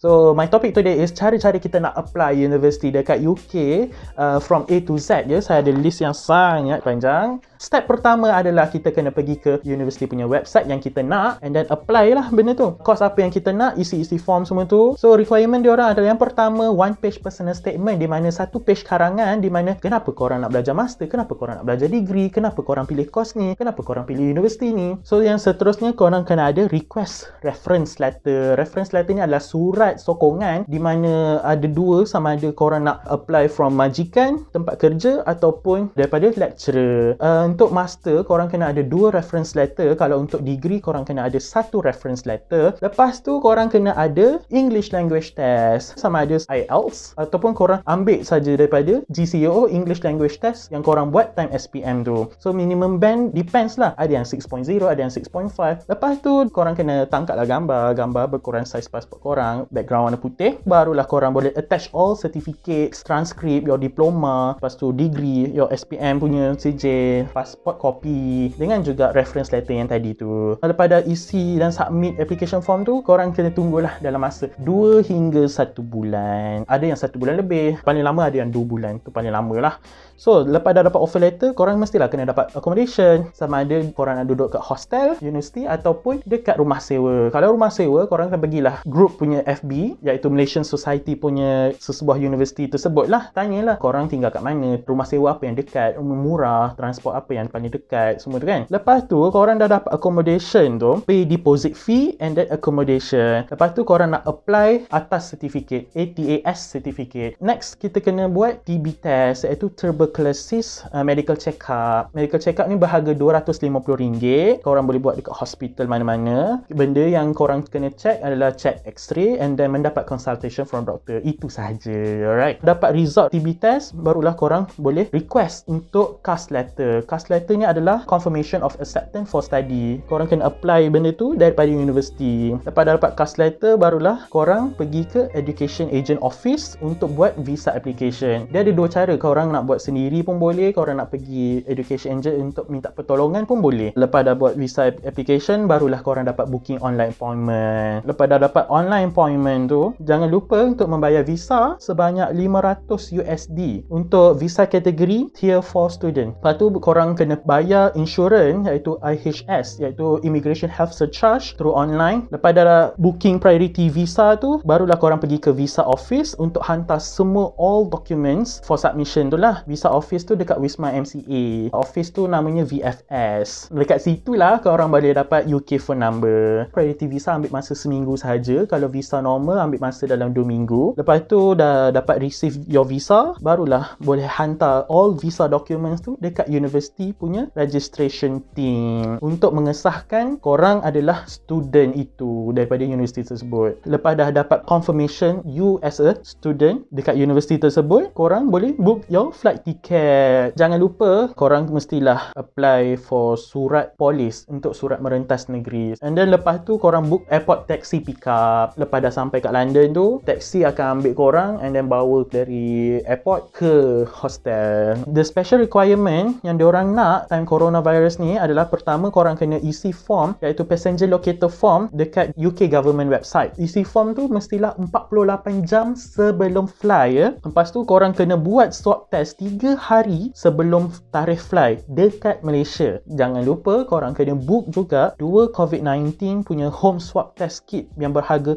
So my topic today is cara-cara kita nak apply university dekat UK uh, from A to Z ya. Yeah? Saya ada list yang sangat panjang. Step pertama adalah kita kena pergi ke university punya website yang kita nak and then apply lah benda tu. Course apa yang kita nak, isi-isi form semua tu. So requirement dia orang adalah yang pertama one page personal statement di mana satu page karangan di mana kenapa korang nak belajar master, kenapa korang nak belajar degree, kenapa korang pilih course ni, kenapa korang pilih university ni. So yang seterusnya korang kena ada request reference letter. Reference letter ni adalah surat tempat sokongan di mana ada dua sama ada korang nak apply from majikan tempat kerja ataupun daripada lecturer. Uh, untuk master korang kena ada dua reference letter kalau untuk degree korang kena ada satu reference letter. Lepas tu korang kena ada English language test sama ada IELTS ataupun korang ambil saja daripada GCO e English language test yang korang buat time SPM tu. So minimum band depends lah. Ada yang 6.0, ada yang 6.5. Lepas tu korang kena tangkap lah gambar. Gambar berkurang saiz pasport korang background warna putih barulah korang boleh attach all certificates transcript your diploma lepas tu degree your SPM punya CJ passport copy dengan juga reference letter yang tadi tu lepas dah isi dan submit application form tu korang kena tunggulah dalam masa 2 hingga 1 bulan ada yang 1 bulan lebih paling lama ada yang 2 bulan tu paling lama lah so lepas dah dapat offer letter korang mestilah kena dapat accommodation sama ada korang nak duduk kat hostel universiti ataupun dekat rumah sewa kalau rumah sewa korang kena pergilah group punya FB MSB iaitu Malaysian Society punya sesebuah universiti tersebut lah tanyalah korang tinggal kat mana rumah sewa apa yang dekat rumah murah transport apa yang paling dekat semua tu kan lepas tu korang dah dapat accommodation tu pay deposit fee and that accommodation lepas tu korang nak apply atas sertifikat ATAS sertifikat next kita kena buat TB test iaitu tuberculosis uh, medical check up medical check up ni berharga RM250 korang boleh buat dekat hospital mana-mana benda yang korang kena check adalah check x-ray and dan mendapat consultation from doktor itu sahaja alright dapat result TB test barulah korang boleh request untuk cast letter cast letter ni adalah confirmation of acceptance for study korang kena apply benda tu daripada universiti lepas dah dapat cast letter barulah korang pergi ke education agent office untuk buat visa application dia ada dua cara korang nak buat sendiri pun boleh korang nak pergi education agent untuk minta pertolongan pun boleh lepas dah buat visa application barulah korang dapat booking online appointment lepas dah dapat online appointment appointment tu, jangan lupa untuk membayar visa sebanyak 500 USD untuk visa kategori tier 4 student. Lepas tu korang kena bayar insurans iaitu IHS iaitu Immigration Health Surcharge through online. Lepas dah booking priority visa tu, barulah korang pergi ke visa office untuk hantar semua all documents for submission tu lah. Visa office tu dekat Wisma MCA. Office tu namanya VFS. Dekat situ lah korang boleh dapat UK phone number. Priority visa ambil masa seminggu sahaja kalau visa normal normal ambil masa dalam 2 minggu lepas tu dah dapat receive your visa barulah boleh hantar all visa documents tu dekat university punya registration team untuk mengesahkan korang adalah student itu daripada universiti tersebut lepas dah dapat confirmation you as a student dekat universiti tersebut korang boleh book your flight ticket jangan lupa korang mestilah apply for surat polis untuk surat merentas negeri and then lepas tu korang book airport taxi pickup lepas dah sampai kat London tu taksi akan ambil korang and then bawa dari airport ke hostel the special requirement yang diorang nak time coronavirus ni adalah pertama korang kena isi form iaitu passenger locator form dekat UK government website isi form tu mestilah 48 jam sebelum fly ya lepas tu korang kena buat swab test 3 hari sebelum tarikh fly dekat Malaysia jangan lupa korang kena book juga 2 COVID-19 punya home swab test kit yang berharga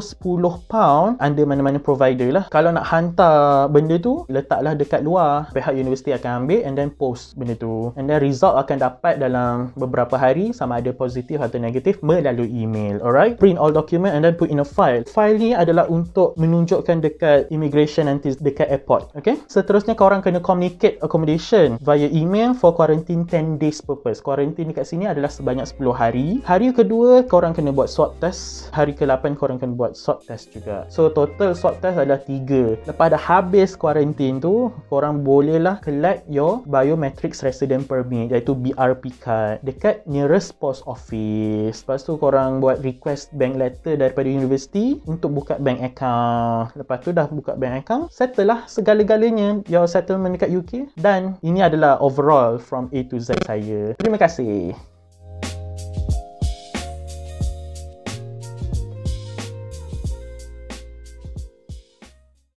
110 pound under mana-mana provider lah kalau nak hantar benda tu letaklah dekat luar pihak universiti akan ambil and then post benda tu and then result akan dapat dalam beberapa hari sama ada positif atau negatif melalui email alright print all document and then put in a file file ni adalah untuk menunjukkan dekat immigration nanti dekat airport okay seterusnya korang kena communicate accommodation via email for quarantine 10 days purpose quarantine dekat sini adalah sebanyak 10 hari hari kedua korang kena buat swab test hari ke-8 korang kena buat buat swab test juga. So total swab test adalah 3. Lepas dah habis quarantine tu, korang bolehlah collect your biometrics resident permit iaitu BRP card dekat nearest post office. Lepas tu korang buat request bank letter daripada universiti untuk buka bank account. Lepas tu dah buka bank account, settle lah segala-galanya your settlement dekat UK dan ini adalah overall from A to Z saya. Terima kasih.